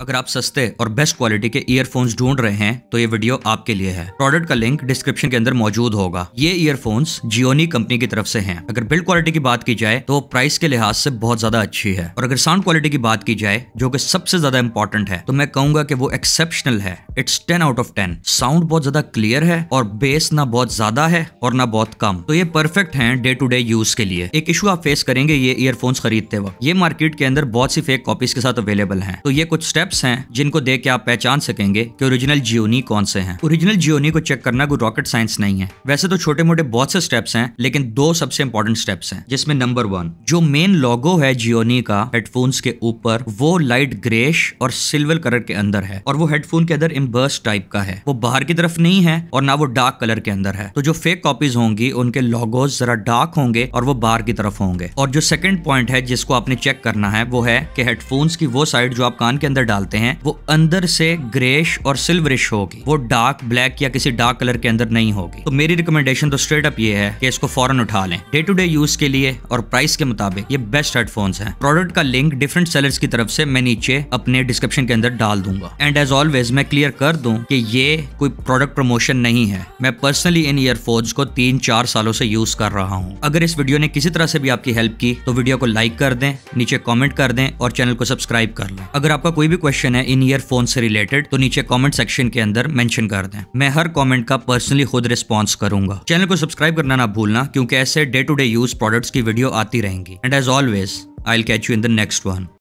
अगर आप सस्ते और बेस्ट क्वालिटी के ईयरफोन्स ढूंढ रहे हैं तो ये वीडियो आपके लिए है प्रोडक्ट का लिंक डिस्क्रिप्शन के अंदर मौजूद होगा ये ईयरफोन्स जियोनी कंपनी की तरफ से हैं अगर बिल्ड क्वालिटी की बात की जाए तो प्राइस के लिहाज से बहुत ज्यादा अच्छी है और अगर साउंड क्वालिटी की बात की जाए जो की सबसे ज्यादा इंपॉर्टेंट है तो मैं कहूंगा की वो एक्सेप्शनल है it's ten out of ten sound बहुत ज्यादा क्लियर है और बेस ना बहुत ज्यादा है और ना बहुत कम तो ये परफेक्ट है डे टू डे यूज के लिए एक इशू आप फेस करेंगे ये ईयरफोन्स खरीदते वक्त ये मार्केट के अंदर बहुत सी फेक कॉपीज के साथ अवेलेबल है तो ये कुछ स्टेप स्टेप्स हैं जिनको देख के आप पहचान सकेंगे कि ओरिजिनल जियोनी कौन से हैं ओरिजिनल जियोनी को चेक करना कोई रॉकेट साइंस नहीं है वैसे तो छोटे मोटे बहुत से स्टेप्स हैं लेकिन दो सबसे इंपॉर्टेंट स्टेप्स हैं जिसमें नंबर वन जो मेन लोगो है जियोनी का हेडफोन्स के ऊपर वो लाइट ग्रेश और सिल्वर कलर के अंदर है और वो हेडफोन के अंदर इम्बर्स टाइप का है वो बाहर की तरफ नहीं है और ना वो डार्क कलर के अंदर है तो जो फेक कॉपीज होंगी उनके लॉगोज जरा डार्क होंगे और वो बाहर की तरफ होंगे और जो सेकेंड पॉइंट है जिसको आपने चेक करना है वो है कि हेडफोन्स की वो साइड जो आप कान के अंदर डालते हैं वो अंदर से ग्रेश और सिल्वरिश होगी वो डार्क ब्लैक या किसी डार्क कलर के अंदर नहीं होगी तो मेरी रिकमेंडेशन तो स्ट्रेट अप ये है कि इसको फॉरन उठा लें डे टू डे यूज के लिए और प्राइस के मुताबिक ये बेस्ट हेडफोन है प्रोडक्ट का लिंक डिफरेंट सेलर्स की तरफ से मैं नीचे अपने डिस्क्रिप्शन के अंदर डाल दूंगा एंड एज ऑलवेज मैं क्लियर कर दूं कि ये कोई प्रोडक्ट प्रमोशन नहीं है मैं पर्सनली इन ईयरफोन्स को तीन चार सालों से यूज कर रहा हूँ अगर इस वीडियो ने किसी तरह से भी आपकी हेल्प की तो वीडियो को लाइक कर दें नीचे कॉमेंट कर दें और चैनल को सब्सक्राइब कर लें अगर आपका कोई भी क्वेश्चन है इन ईयरफोन से रिलेटेड तो नीचे कॉमेंट सेक्शन के अंदर मेंशन कर दें मैं हर कॉमेंट का पर्सनली खुद रिस्पॉन्स करूंगा चैनल को सब्सक्राइब करना ना भूलना क्योंकि ऐसे day to day use products की वीडियो आती रहेंगी and as always I catch you in the next one